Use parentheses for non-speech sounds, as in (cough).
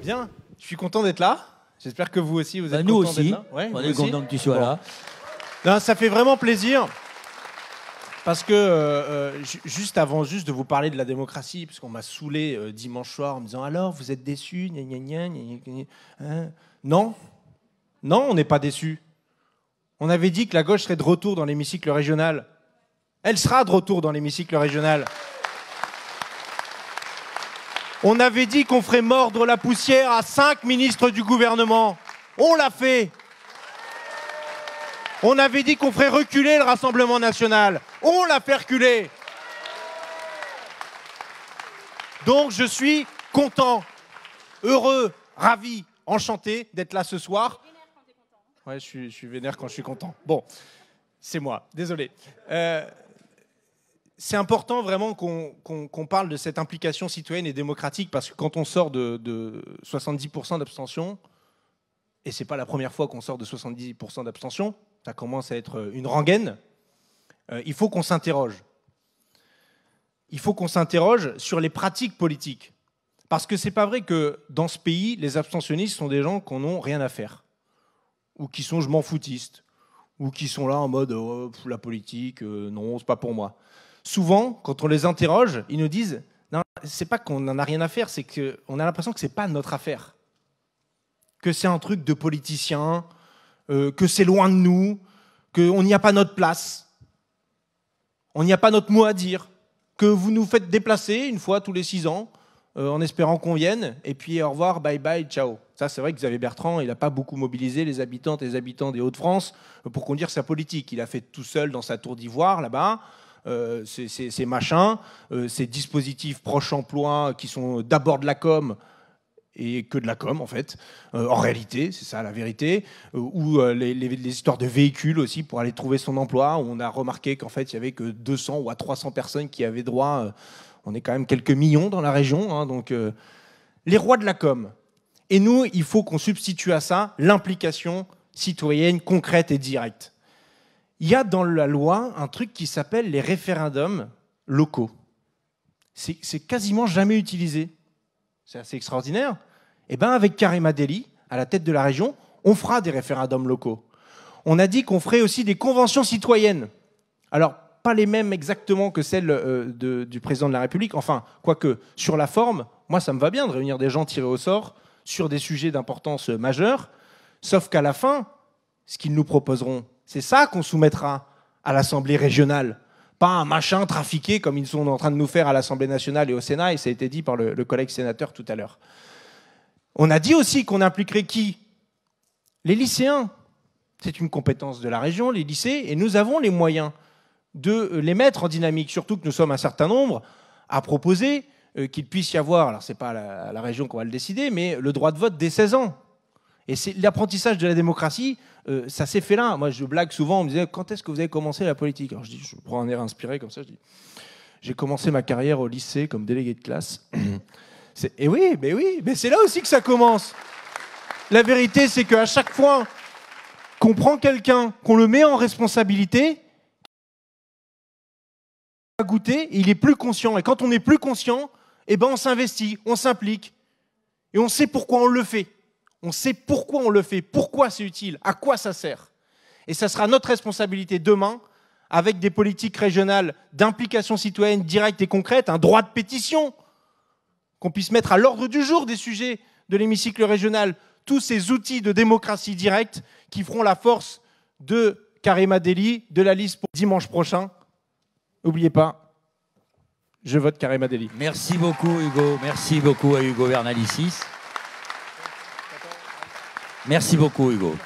Bien, je suis content d'être là. J'espère que vous aussi, vous bah, êtes contents d'être là. Ouais, On est content que tu sois là. ça fait vraiment plaisir. Parce que euh, euh, juste avant juste de vous parler de la démocratie, parce qu'on m'a saoulé euh, dimanche soir en me disant alors vous êtes déçus, hein. Non, non, on n'est pas déçus. On avait dit que la gauche serait de retour dans l'hémicycle régional. Elle sera de retour dans l'hémicycle régional. On avait dit qu'on ferait mordre la poussière à cinq ministres du gouvernement. On l'a fait. On avait dit qu'on ferait reculer le Rassemblement national. On l'a fait reculer. Donc je suis content, heureux, ravi, enchanté d'être là ce soir. Ouais, je suis, vénère quand je suis content. Bon, c'est moi, désolé. Euh, c'est important vraiment qu'on parle de cette implication citoyenne et démocratique parce que quand on sort de, 70% d'abstention, et c'est pas la première fois qu'on sort de 70% d'abstention, ça commence à être une rengaine, euh, il faut qu'on s'interroge. Il faut qu'on s'interroge sur les pratiques politiques. Parce que c'est pas vrai que dans ce pays, les abstentionnistes sont des gens qu'on n'ont rien à faire, ou qui sont je m'en foutistes, ou qui sont là en mode oh, la politique, euh, non, c'est pas pour moi souvent, quand on les interroge, ils nous disent Non, c'est pas qu'on n'en a rien à faire, c'est qu'on a l'impression que c'est pas notre affaire. Que c'est un truc de politicien, euh, que c'est loin de nous, qu'on n'y a pas notre place, on n'y a pas notre mot à dire, que vous nous faites déplacer une fois tous les six ans, euh, en espérant qu'on vienne, et puis au revoir, bye bye, ciao. Ça, c'est vrai que Xavier Bertrand, il n'a pas beaucoup mobilisé les habitantes et les habitants des Hauts-de-France pour conduire sa politique. Il a fait tout seul dans sa tour d'ivoire, là-bas. Euh, ces, machins, euh, ces dispositifs proche emploi qui sont d'abord de la com et que de la com en fait, euh, en réalité, c'est ça la vérité, ou les, histoires de véhicules aussi pour aller trouver son emploi, où on a remarqué qu'en fait il y avait que 200 ou à 300 personnes qui avaient droit, on est quand même quelques millions dans la région, hein, donc les rois de la com. Et nous, il faut qu'on substitue à ça l'implication citoyenne concrète et directe il y a dans la loi un truc qui s'appelle les référendums locaux. C'est quasiment jamais utilisé. C'est assez extraordinaire. Et eh bien, avec Karima Deli, à la tête de la région, on fera des référendums locaux. On a dit qu'on ferait aussi des conventions citoyennes. Alors, pas les mêmes exactement que celles euh, du président de la République. Enfin, quoique, sur la forme, moi, ça me va bien de réunir des gens tirés au sort sur des sujets d'importance euh, majeure. Sauf qu'à la fin, ce qu'ils nous proposeront, c'est ça qu'on soumettra à l'Assemblée régionale. Pas un machin trafiqué comme ils sont en train de nous faire à l'Assemblée nationale et au Sénat, et ça a été dit par le, collègue sénateur tout à l'heure. On a dit aussi qu'on impliquerait qui Les lycéens. C'est une compétence de la région, les lycées, et nous avons les moyens de euh, les mettre en dynamique, surtout que nous sommes un certain nombre à proposer euh, qu'il puisse y avoir, alors c'est pas la, région qu'on va le décider, mais le droit de vote dès 16 ans. Et l'apprentissage de la démocratie, euh, ça s'est fait là. Moi, je blague souvent, on me disait quand est-ce que vous avez commencé la politique Alors je dis, je prends un air inspiré comme ça, je dis j'ai commencé ma carrière au lycée comme délégué de classe. Et (clears throat) eh oui, mais oui, mais c'est là aussi que ça commence. La vérité, c'est qu'à chaque fois qu'on prend quelqu'un, qu'on le met en responsabilité, à goûter, il est plus conscient. Et quand on est plus conscient, eh ben on s'investit, on s'implique, et on sait pourquoi on le fait. On sait pourquoi on le fait, pourquoi c'est utile, à quoi ça sert. Et ça sera notre responsabilité demain, avec des politiques régionales d'implication citoyenne directe et concrète, un droit de pétition, qu'on puisse mettre à l'ordre du jour des sujets de l'hémicycle régional, tous ces outils de démocratie directe qui feront la force de Karima Deli, de la liste pour dimanche prochain. N'oubliez pas, je vote Karima Deli. Merci beaucoup Hugo, merci beaucoup à Hugo Bernalicis. Merci beaucoup, Hugo.